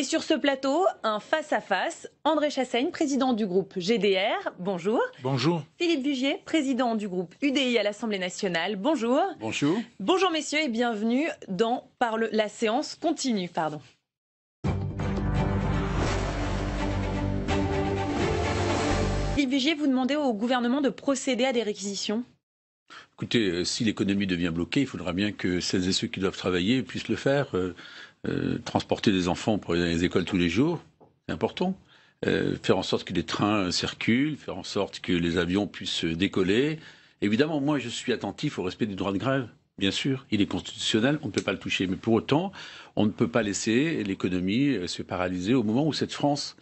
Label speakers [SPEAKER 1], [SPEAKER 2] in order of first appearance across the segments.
[SPEAKER 1] Et sur ce plateau, un face-à-face, André Chassaigne, président du groupe GDR, bonjour. Bonjour. Philippe Vigier, président du groupe UDI à l'Assemblée nationale, bonjour. Bonjour. Bonjour messieurs et bienvenue dans la séance continue. Pardon. Philippe Vigier, vous demandez au gouvernement de procéder à des réquisitions
[SPEAKER 2] Écoutez, euh, si l'économie devient bloquée, il faudra bien que celles et ceux qui doivent travailler puissent le faire. Euh, euh, transporter des enfants pour aller dans les écoles tous les jours, c'est important. Euh, faire en sorte que les trains circulent, faire en sorte que les avions puissent décoller. Évidemment, moi, je suis attentif au respect du droit de grève. Bien sûr, il est constitutionnel, on ne peut pas le toucher. Mais pour autant, on ne peut pas laisser l'économie euh, se paralyser au moment où cette France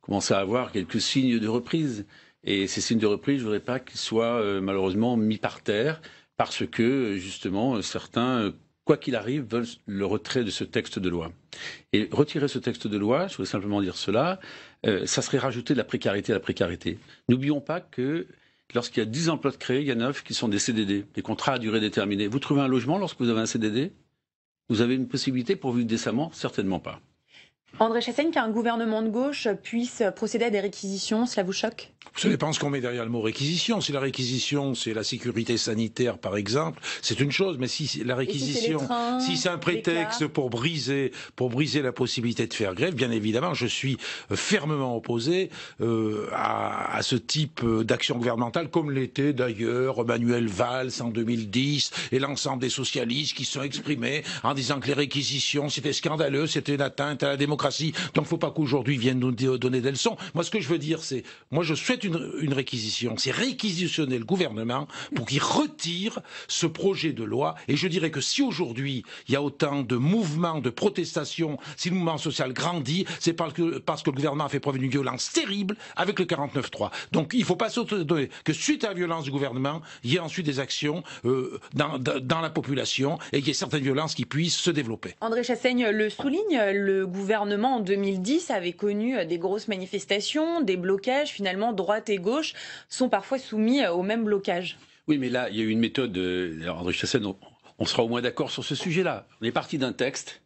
[SPEAKER 2] commence à avoir quelques signes de reprise. Et ces signes de reprise, je ne voudrais pas qu'ils soient malheureusement mis par terre parce que justement certains quoi qu'il arrive, veulent le retrait de ce texte de loi. Et retirer ce texte de loi, je voulais simplement dire cela, euh, ça serait rajouter de la précarité à la précarité. N'oublions pas que lorsqu'il y a 10 emplois de créés, il y en a 9 qui sont des CDD, des contrats à durée déterminée. Vous trouvez un logement lorsque vous avez un CDD Vous avez une possibilité pour vivre décemment Certainement pas.
[SPEAKER 1] André Chassaigne, qu'un gouvernement de gauche puisse procéder à des réquisitions, cela vous choque
[SPEAKER 2] ça dépend ce qu'on met
[SPEAKER 3] derrière le mot réquisition. Si la réquisition, c'est la sécurité sanitaire, par exemple, c'est une chose. Mais si la réquisition, si, c'est un prétexte pour briser, pour briser la possibilité de faire grève, bien évidemment, je suis fermement opposé euh, à, à, ce type euh, d'action gouvernementale, comme l'était d'ailleurs Manuel Valls en 2010 et l'ensemble des socialistes qui se sont exprimés en disant que les réquisitions, c'était scandaleux, c'était une atteinte à la démocratie. Donc, faut pas qu'aujourd'hui viennent nous donner des leçons. Moi, ce que je veux dire, c'est, moi, je suis une, réquisition, c'est réquisitionner le gouvernement pour qu'il retire ce projet de loi. Et je dirais que si aujourd'hui il y a autant de mouvements, de protestations, si le mouvement social grandit, c'est parce que, parce que le gouvernement a fait preuve d'une violence terrible avec le 49-3. Donc il ne faut pas se donner que suite à la violence du gouvernement, il y ait ensuite des actions euh, dans, dans, la population et qu'il y ait certaines violences qui puissent se développer.
[SPEAKER 1] André Chassaigne le souligne, le gouvernement en 2010 avait connu des grosses manifestations, des blocages finalement dont droite et gauche, sont parfois soumis euh, au même blocage.
[SPEAKER 2] Oui, mais là, il y a eu une méthode. Euh, André Chassène, on, sera au moins d'accord sur ce sujet-là. On est parti d'un texte.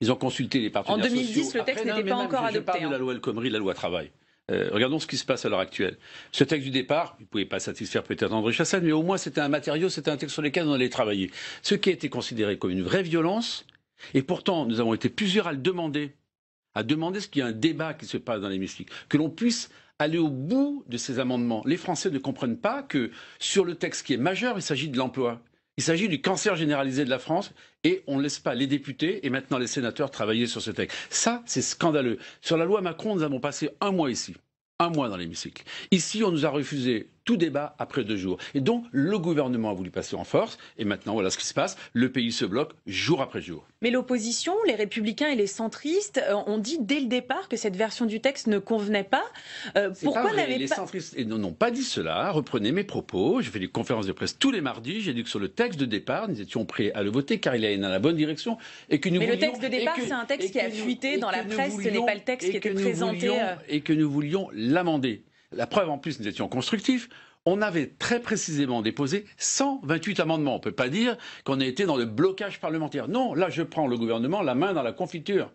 [SPEAKER 2] Ils ont consulté les partenaires sociaux. En 2010, le texte n'était pas encore je, adopté. parle de hein. la loi El Khomri, la loi Travail. Euh, regardons ce qui se passe à l'heure actuelle. Ce texte du départ, il ne pouvait pas satisfaire peut-être André Chassel, mais au moins c'était un matériau, c'était un texte sur lequel on allait travailler. Ce qui a été considéré comme une vraie violence, et pourtant nous avons été plusieurs à le demander, à demander ce qu'il y a un débat qui se passe dans les l'hémicycle, que l'on puisse aller au bout de ces amendements. Les Français ne comprennent pas que sur le texte qui est majeur, il s'agit de l'emploi. Il s'agit du cancer généralisé de la France et on ne laisse pas les députés et maintenant les sénateurs travailler sur ce texte. Ça, c'est scandaleux. Sur la loi Macron, nous avons passé un mois ici, un mois dans l'hémicycle. Ici, on nous a refusé tout débat après deux jours. Et donc, le gouvernement a voulu passer en force. Et maintenant, voilà ce qui se passe. Le pays se bloque jour après jour.
[SPEAKER 1] Mais l'opposition, les républicains et les centristes euh, ont dit dès le départ que cette version du texte ne convenait pas. Euh, pourquoi vous pas... Les centristes
[SPEAKER 2] eh, n'ont pas dit cela. Reprenez mes propos. J'ai fais des conférences de presse tous les mardis. J'ai dit que sur le texte de départ, nous étions prêts à le voter car il allait dans la bonne direction. Et que nous Mais le texte de
[SPEAKER 1] départ, c'est un texte qui a fuité dans la presse. ce n'est pas le texte qui était présenté. Euh.
[SPEAKER 2] Et que nous voulions l'amender. La preuve, en plus, nous étions constructifs. On avait très précisément déposé 128 amendements. On ne peut pas dire qu'on a été dans le blocage parlementaire. Non, là, je prends le gouvernement la main dans la confiture.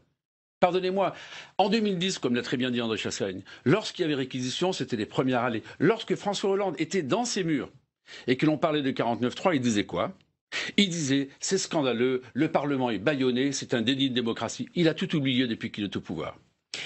[SPEAKER 2] Pardonnez-moi, en 2010, comme l'a très bien dit André Chassagne, lorsqu'il y avait réquisition, c'était les premières allées. Lorsque François Hollande était dans ses murs et que l'on parlait de 49.3, il disait quoi il disait c'est scandaleux, le Parlement est bâillonné, c'est un déni de démocratie. Il a tout oublié depuis qu'il est au pouvoir.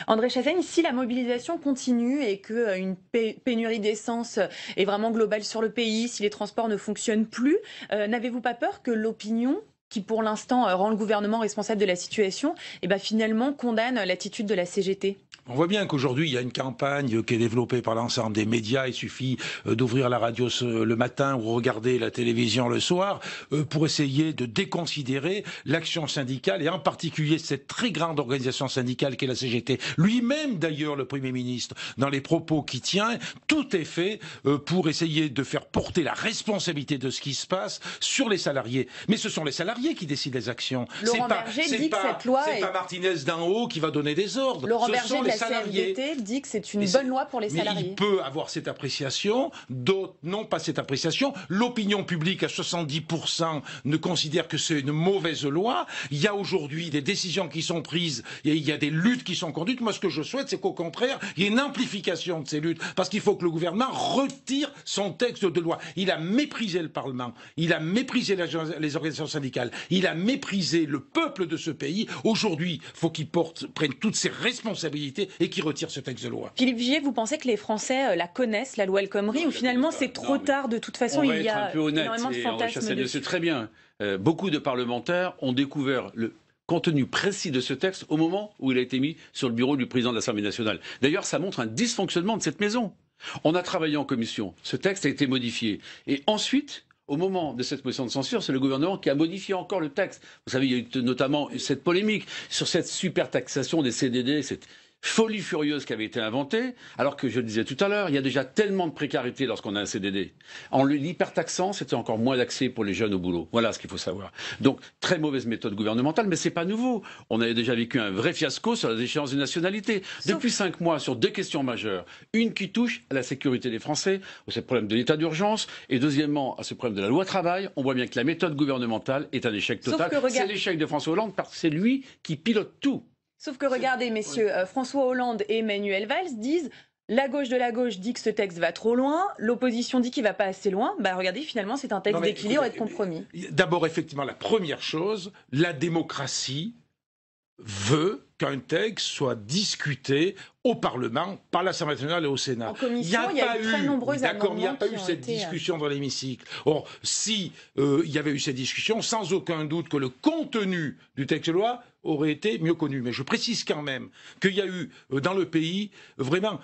[SPEAKER 1] André Chassaigne, si la mobilisation continue et qu'une euh, pénurie d'essence euh, est vraiment globale sur le pays, si les transports ne fonctionnent plus, euh, n'avez-vous pas peur que l'opinion qui pour l'instant euh, rend le gouvernement responsable de la situation, et eh ben finalement condamne l'attitude de la CGT
[SPEAKER 3] on voit bien qu'aujourd'hui, il y a une campagne qui est développée par l'ensemble des médias. Il suffit euh, d'ouvrir la radio le matin ou regarder la télévision le soir euh, pour essayer de déconsidérer l'action syndicale et en particulier cette très grande organisation syndicale qu'est la CGT. Lui-même, d'ailleurs, le Premier ministre, dans les propos qu'il tient, tout est fait pour essayer de faire porter la responsabilité de ce qui se passe sur les salariés. Mais ce sont les salariés qui décident des actions. Laurent Berger dit que cette loi C'est pas Martinez d'en haut qui va donner des ordres. Laurent Berger de les la salariés.
[SPEAKER 1] dit que c'est une bonne loi pour les salariés. il
[SPEAKER 3] peut avoir cette appréciation, d'autres n'ont pas cette appréciation. L'opinion publique à 70% ne considère que c'est une mauvaise loi. Il y a aujourd'hui des décisions qui sont prises et il y a des luttes qui sont conduites. Moi, ce que je souhaite, c'est qu'au contraire, il y ait une amplification de ces luttes parce qu'il faut que le gouvernement retire son texte de loi. Il a méprisé le Parlement, il a méprisé les organisations syndicales. Il a méprisé le peuple de ce pays. Aujourd'hui, il faut qu'il prenne toutes ses responsabilités et qu'il retire ce texte de loi.
[SPEAKER 1] Philippe Vigier, vous pensez que les Français euh, la connaissent, la loi El Khomri, ou finalement c'est trop tard de toute façon Il y a un peu honnête énormément de
[SPEAKER 2] Très bien. Euh, beaucoup de parlementaires ont découvert le contenu précis de ce texte au moment où il a été mis sur le bureau du président de l'Assemblée nationale. D'ailleurs, ça montre un dysfonctionnement de cette maison. On a travaillé en commission. Ce texte a été modifié. Et ensuite, au moment de cette motion de censure, c'est le gouvernement qui a modifié encore le texte. Vous savez, il y a eu notamment cette polémique sur cette super taxation des CDD, folie furieuse qui avait été inventée, alors que je le disais tout à l'heure, il y a déjà tellement de précarité lorsqu'on a un CDD. En l'hypertaxant, c'était encore moins d'accès pour les jeunes au boulot. Voilà ce qu'il faut savoir. Donc, très mauvaise méthode gouvernementale, mais ce n'est pas nouveau. On avait déjà vécu un vrai fiasco sur les échéances de nationalité. Depuis cinq mois, sur deux questions majeures. Une qui touche à la sécurité des Français, au problème de l'état d'urgence, et deuxièmement, à ce problème de la loi travail. On voit bien que la méthode gouvernementale est un échec total. C'est l'échec de François Hollande parce que c'est lui qui pilote tout.
[SPEAKER 1] Sauf que regardez, messieurs, euh, François Hollande et Emmanuel Valls disent la gauche de la gauche dit que ce texte va trop loin, l'opposition dit qu'il ne va pas assez loin. Bah regardez, finalement, c'est un texte d'équilibre et de compromis.
[SPEAKER 3] Euh, d'abord, effectivement, la première chose, la démocratie veut qu'un texte soit discuté au Parlement, par l'Assemblée nationale et au Sénat. il n'y a, pas eu, il a pas eu cette euh, discussion dans l'hémicycle. Or, si euh, il y avait eu cette discussion, sans aucun doute que le contenu du texte de loi aurait été mieux connu. Mais je précise quand même qu'il y a eu euh, dans le pays vraiment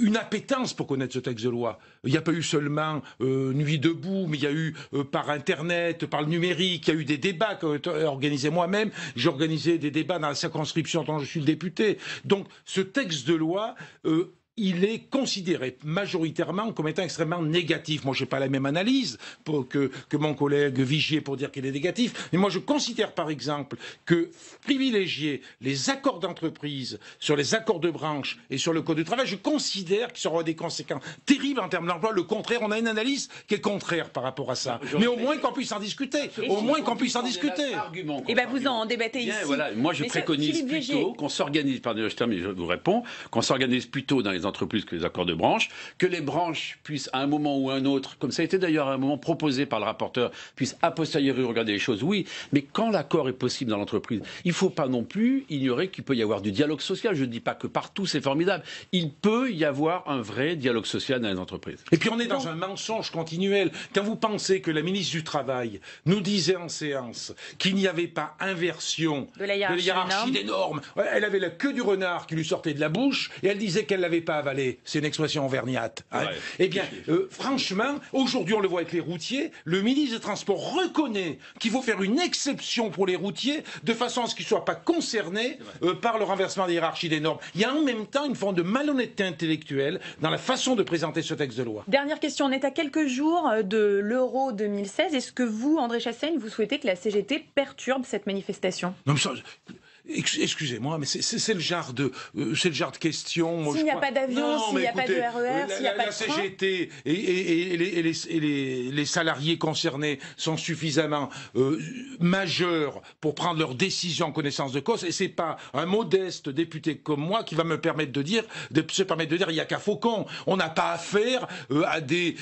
[SPEAKER 3] une appétence pour connaître ce texte de loi. Il n'y a pas eu seulement Nuit debout, mais il y a eu par Internet, par le numérique, il y a eu des débats organisés moi-même. J'ai organisé des débats dans la circonscription je suis le député. Donc ce texte de loi euh, il est considéré majoritairement comme étant extrêmement négatif. Moi, je n'ai pas la même analyse pour que, que, mon collègue Vigier pour dire qu'il est négatif, mais moi, je considère par exemple que privilégier les accords d'entreprise sur les accords de branche et sur le code du travail, je considère qu'il aura des conséquences terribles en termes d'emploi. Le contraire, on a une analyse qui est contraire par rapport à ça. Mais au moins qu'on puisse en discuter. Au moins qu'on puisse en discuter. Et bien, eh ben, vous en débattez ici. Moi, je préconise plutôt
[SPEAKER 2] qu'on s'organise, pardon, je termine, je vous réponds, qu'on s'organise plutôt dans les entreprises que les accords de branche, que les branches puissent à un moment ou à un autre, comme ça a été d'ailleurs à un moment proposé par le rapporteur, puissent a posteriori regarder les choses, oui, mais quand l'accord est possible dans l'entreprise, il ne faut pas non plus ignorer qu'il peut y avoir du dialogue social. Je ne dis pas que partout c'est formidable. Il peut y avoir un vrai dialogue social dans les entreprises.
[SPEAKER 3] Et puis on est dans un mensonge continuel. Quand vous pensez que la ministre du Travail nous disait en séance qu'il n'y avait pas inversion de la hiérarchie, des normes, elle avait la queue du renard qui lui sortait de la bouche et elle disait qu'elle l'avait pas c'est une expression auvergnate. Hein. Eh bien, euh, franchement, aujourd'hui, on le voit avec les routiers. Le ministre des Transports reconnaît qu'il faut faire une exception pour les routiers de façon à ce qu'ils ne soient pas concernés euh, par le renversement des hiérarchies des normes. Il y a en même temps une forme de malhonnêteté intellectuelle dans la façon de présenter ce texte de loi.
[SPEAKER 1] Dernière question. On est à quelques jours euh, de l'Euro 2016. Est-ce que vous, André Chassaigne, vous souhaitez que la CGT perturbe cette manifestation
[SPEAKER 3] Excusez-moi, mais c'est le genre de, euh, c'est le genre de question. S'il n'y a pas d'avion, s'il n'y a pas de RER, e euh, s'il n'y a pas de La CGT et, les, salariés concernés sont suffisamment euh, majeurs pour prendre leurs décisions en connaissance de cause. Et c'est pas un modeste député comme moi qui va me permettre de dire, de se permettre de dire, il n'y a qu'à Faucon. On n'a pas affaire à des,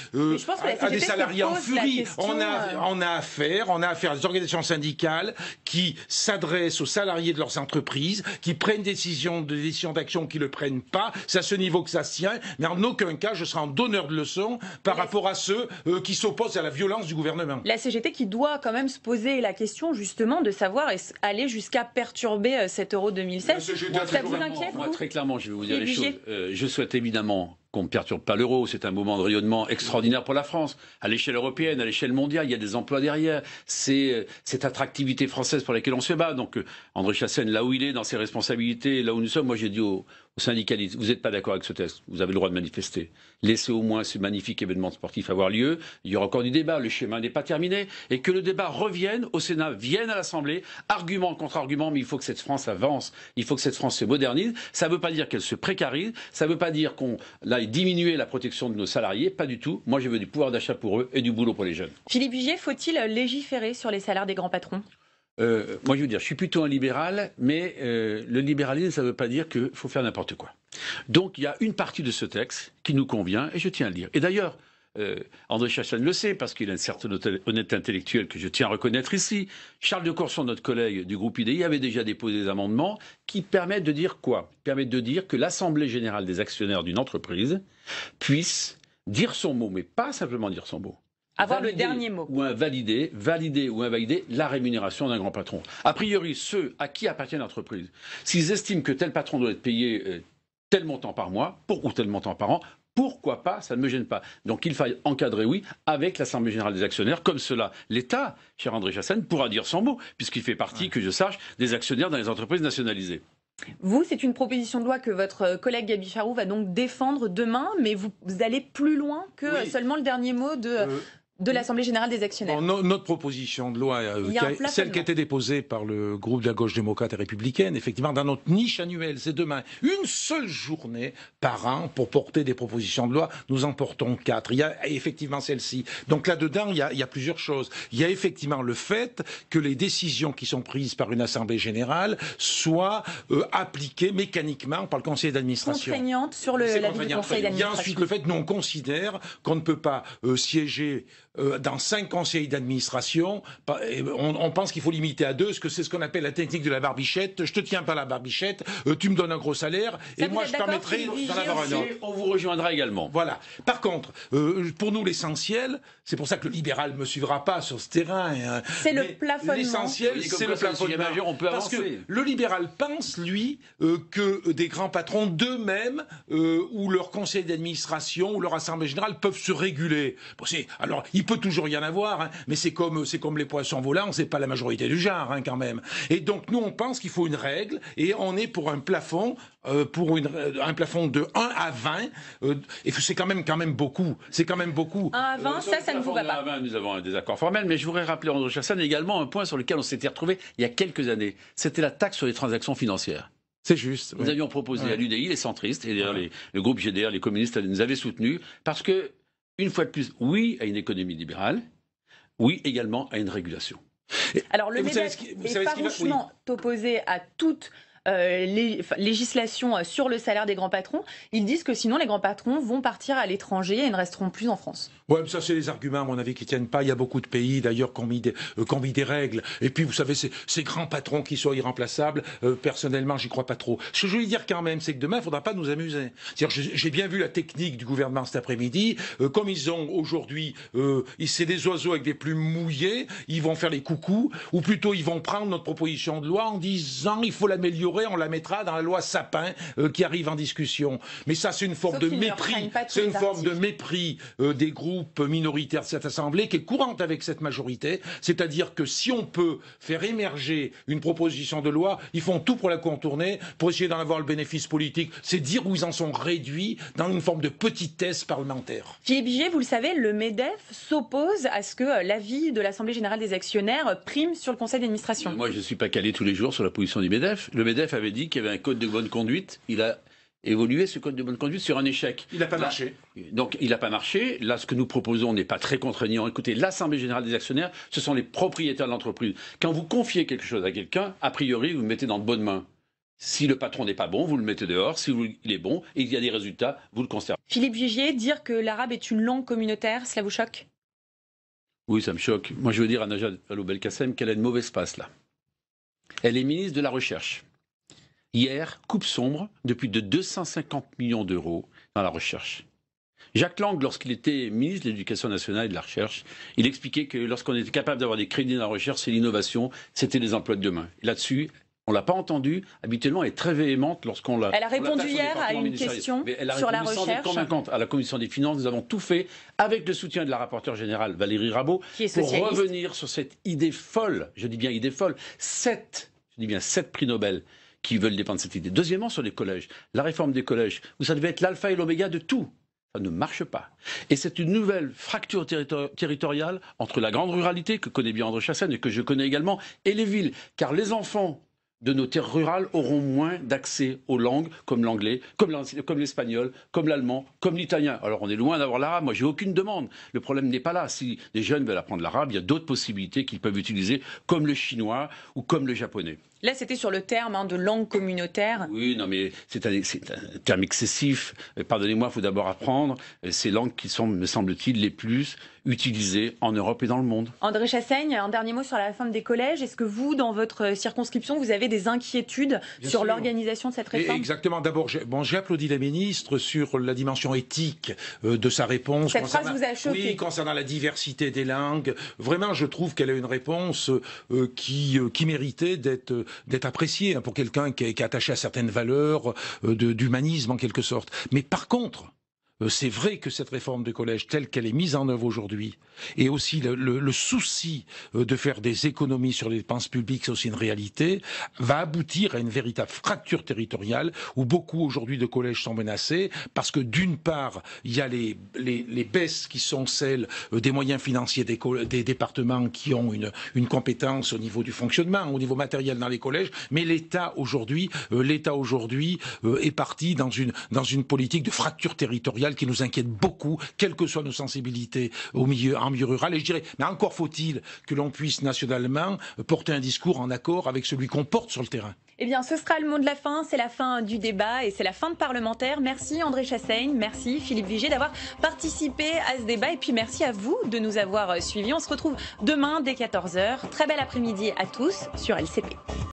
[SPEAKER 3] à, des salariés en furie. on a, on a affaire, on a affaire à des organisations syndicales qui s'adressent aux salariés de leurs entreprises qui prennent des décisions, des d'action qui ne le prennent pas. C'est à ce niveau que ça se tient. Mais en aucun cas, je serai en donneur de leçons par rapport à ceux euh, qui s'opposent à la violence du gouvernement.
[SPEAKER 1] La CGT qui doit quand même se poser la question justement de savoir aller jusqu'à perturber euh, cet euro 2016. Ça vous inquiète Moi,
[SPEAKER 2] Très clairement, je vais vous dire euh, je souhaite évidemment qu'on ne perturbe pas l'euro. C'est un moment de rayonnement extraordinaire pour la France. À l'échelle européenne, à l'échelle mondiale, il y a des emplois derrière. C'est euh, cette attractivité française pour laquelle on se bat. Donc, euh, André Chassaigne, là où il est, dans ses responsabilités, là où nous sommes, moi j'ai dit au, syndicalistes, vous n'êtes pas d'accord avec ce test, vous avez le droit de manifester. Laissez au moins ce magnifique événement sportif avoir lieu. Il y aura encore du débat, le schéma n'est pas terminé. Et que le débat revienne au Sénat, vienne à l'Assemblée, argument contre argument, mais il faut que cette France avance, il faut que cette France se modernise. Ça ne veut pas dire qu'elle se précarise, ça ne veut pas dire qu'on aille diminuer la protection de nos salariés, pas du tout. Moi, je veux du pouvoir d'achat pour eux et du boulot pour les jeunes.
[SPEAKER 1] Philippe Vigier, faut-il légiférer sur les salaires des grands patrons
[SPEAKER 2] euh, moi je veux dire, je suis plutôt un libéral, mais euh, le libéralisme, ça ne veut pas dire qu'il faut faire n'importe quoi. Donc il y a une partie de ce texte qui nous convient, et je tiens à le dire. Et d'ailleurs, euh, André Chastel le sait, parce qu'il a une certaine honnête intellectuelle que je tiens à reconnaître ici. Charles de Courson, notre collègue du groupe IDI, avait déjà déposé des amendements qui permettent de dire quoi Permettent de dire que l'Assemblée générale des actionnaires d'une entreprise puisse dire son mot, mais pas simplement dire son mot, avoir le dernier mot. Ou invalider, valider ou invalider la rémunération d'un grand patron. A priori, ceux à qui appartient l'entreprise, s'ils estiment que tel patron doit être payé euh, tel montant par mois pour, ou tel montant par an, pourquoi pas Ça ne me gêne pas. Donc il faille encadrer, oui, avec l'Assemblée générale des actionnaires, comme cela. L'État, cher André Chassagne, pourra dire son mot, puisqu'il fait partie, que je sache, des actionnaires dans les entreprises nationalisées.
[SPEAKER 1] Vous, c'est une proposition de loi que votre euh, collègue Gabi Farou va donc défendre demain, mais vous, allez plus loin que seulement le dernier mot de... Euh, de l'Assemblée générale des actionnaires. notre
[SPEAKER 3] proposition de loi, euh, celle qui a été déposée par le groupe de la gauche démocrate et républicaine, effectivement, dans notre niche annuelle, c'est demain, une seule journée par an pour porter des propositions de loi. Nous en portons quatre. Il y a effectivement celle-ci. Donc là-dedans, il, y a plusieurs choses. Il y a effectivement le fait que les décisions qui sont prises par une Assemblée générale soient euh, appliquées mécaniquement par le Conseil d'administration.
[SPEAKER 1] Contraignantes sur le, Conseil d'administration. Il y a ensuite
[SPEAKER 3] le fait, nous, on considère qu'on ne peut pas euh, siéger euh, dans cinq conseils d'administration. Euh, on, pense qu'il faut limiter à deux, ce que c'est ce qu'on appelle la technique de la barbichette. Je te tiens pas la barbichette, euh, tu me donnes un gros salaire et moi je permettrai d'en avoir un autre. On vous rejoindra également. Voilà. Par contre, pour nous l'essentiel, c'est pour ça que le libéral ne me suivra pas sur ce terrain. Hein, c'est le plafonnement. L'essentiel, c'est le plafonnement. Parce que le libéral pense, lui, que des grands patrons d'eux-mêmes ou leur conseil d'administration ou leur assemblée générale peuvent se réguler. Bon, alors, il peut toujours y en avoir, hein. mais c'est comme, c'est comme les poissons volants, c'est pas la majorité du genre hein, quand même. Et donc nous, on pense qu'il faut une règle et on est pour un plafond, euh, pour euh, un plafond de 1 à 20. Euh, et c'est quand même, quand même beaucoup. C'est quand même
[SPEAKER 2] beaucoup. 1 à 20, ça, ça ne vous va pas. 20, nous avons un désaccord formel, mais je voudrais rappeler, André Chassan, également un point sur lequel on s'était retrouvé il y a quelques années. C'était la taxe sur les transactions financières. C'est juste. Nous avions proposé à l'UDI, les centristes, et d'ailleurs le groupe GDR, les communistes, nous avaient soutenus, parce que une fois de plus, oui à une économie libérale, oui également à une régulation.
[SPEAKER 1] Alors le MEDEF est farouchement opposé à toute les euh, législations législation euh, sur le salaire des grands patrons, ils disent que sinon les grands patrons vont partir à l'étranger et ne resteront plus en France.
[SPEAKER 3] Oui, ça c'est les arguments, à mon avis, qui tiennent pas. Il y a beaucoup de pays d'ailleurs qui ont mis des, euh, des règles. Et puis vous savez, ces grands patrons qui sont irremplaçables, personnellement, j'y crois pas trop. Ce que je voulais dire quand même, c'est que demain, il faudra pas nous amuser. cest j'ai bien vu la technique du gouvernement cet après-midi. comme ils ont aujourd'hui, c'est des oiseaux avec des plumes mouillées, ils vont faire les coucous, ou plutôt ils vont prendre notre proposition de loi en disant il faut l'améliorer on la mettra dans la loi Sapin euh, qui arrive en discussion. Mais ça, c'est une forme de mépris. C'est une forme de mépris euh, des groupes minoritaires de cette Assemblée qui est courante avec cette majorité. C'est-à-dire que si on peut faire émerger une proposition de loi, ils font tout pour la contourner, pour essayer d'en avoir le bénéfice politique. C'est dire où ils en sont réduits dans une forme de petitesse parlementaire.
[SPEAKER 1] Philippe Giget, vous le savez, le MEDEF s'oppose à ce que l'avis de l'Assemblée générale des actionnaires prime sur le conseil
[SPEAKER 2] d'administration. Moi, je ne suis pas calé tous les jours sur la position du MEDEF. Le MEDEF avait dit qu'il y avait un code de bonne conduite. Il a évolué ce code de bonne conduite sur un échec. Il n'a pas marché. Donc il n'a pas marché. Là, ce que nous proposons n'est pas très contraignant. Écoutez, l'Assemblée générale des actionnaires, ce sont les propriétaires de l'entreprise. Quand vous confiez quelque chose à quelqu'un, a priori, vous le mettez dans de bonnes mains. Si le patron n'est pas bon, vous le mettez dehors. Si il est bon et il y a des résultats, vous le conservez.
[SPEAKER 1] Philippe Vigier, dire que l'arabe est une langue communautaire, cela vous choque
[SPEAKER 2] Oui, ça me choque. Moi, je veux dire à Najat Vallaud-Belkacem qu'elle a une mauvaise passe là. Elle est ministre de la Recherche hier, coupe sombre, de plus de 250 millions d'euros dans la recherche. Jacques Lang, lorsqu'il était ministre de l'Éducation nationale et de la Recherche, il expliquait que lorsqu'on était capable d'avoir des crédits dans la recherche, c'est l'innovation, c'était les emplois de demain. Là-dessus, on ne l'a pas entendu. Habituellement, elle est très véhémente lorsqu'on l'a. Elle a répondu hier à une question sur la recherche. Convaincante à la commission des finances. Nous avons tout fait avec le soutien de la rapporteure générale Valérie Rabault pour revenir sur cette idée folle. Je dis bien idée folle. Sept, je dis bien sept prix Nobel qui veulent défendre cette idée. Deuxièmement, sur les collèges, la réforme des collèges, où ça devait être l'alpha et l'oméga de tout. Ça ne marche pas. Et c'est une nouvelle fracture territoriale entre la grande ruralité, que connaît bien André Chassaigne et que je connais également, et les villes. Car les enfants de nos terres rurales auront moins d'accès aux langues comme l'anglais, comme l'espagnol, comme l'allemand, comme l'italien. Alors on est loin d'avoir l'arabe, moi j'ai aucune demande. Le problème n'est pas là. Si les jeunes veulent apprendre l'arabe, il y a d'autres possibilités qu'ils peuvent utiliser, comme le chinois ou comme le japonais.
[SPEAKER 1] Là, c'était sur le terme hein, de langue communautaire.
[SPEAKER 2] Oui, non, mais c'est un, terme excessif. Euh, pardonnez-moi, il faut d'abord apprendre euh, ces langues qui sont, me semble-t-il, les plus utilisées en Europe et dans le monde.
[SPEAKER 1] André Chassaigne, un dernier mot sur la femme des collèges. Est-ce que vous, dans votre circonscription, vous avez des des inquiétudes sur l'organisation de cette réforme
[SPEAKER 2] Exactement.
[SPEAKER 3] D'abord, j'ai bon, applaudi la ministre sur la dimension éthique euh, de sa réponse. Cette phrase vous a choqué Oui, concernant la diversité des langues. Vraiment, je trouve qu'elle a une réponse euh, qui, euh, qui méritait d'être appréciée hein, pour quelqu'un qui, qui, est attaché à certaines valeurs d'humanisme en quelque sorte. Mais par contre, euh, c'est vrai que cette réforme de collège telle qu'elle est mise en œuvre aujourd'hui, et aussi le, souci euh, de faire des économies sur les dépenses publiques, c'est aussi une réalité, va aboutir à une véritable fracture territoriale où beaucoup aujourd'hui de collèges sont menacés parce que d'une part, il y a les, baisses qui sont celles euh, des moyens financiers des, départements qui ont une, compétence au niveau du fonctionnement, au niveau matériel dans les collèges, mais l'État aujourd'hui, est parti dans une politique de fracture territoriale qui nous inquiète beaucoup, quelles que soient nos sensibilités au milieu, en milieu rural. Et je dirais, mais encore faut-il que l'on puisse nationalement porter un discours en accord avec celui qu'on porte sur le terrain.
[SPEAKER 1] Eh bien, ce sera le mot de la fin. C'est la fin du débat et c'est la fin de parlementaire. Merci André Chassaigne, merci Philippe Vigier d'avoir participé à ce débat et puis merci à vous de nous avoir suivis. On se retrouve demain dès 14h. Très bel après-midi à tous sur LCP.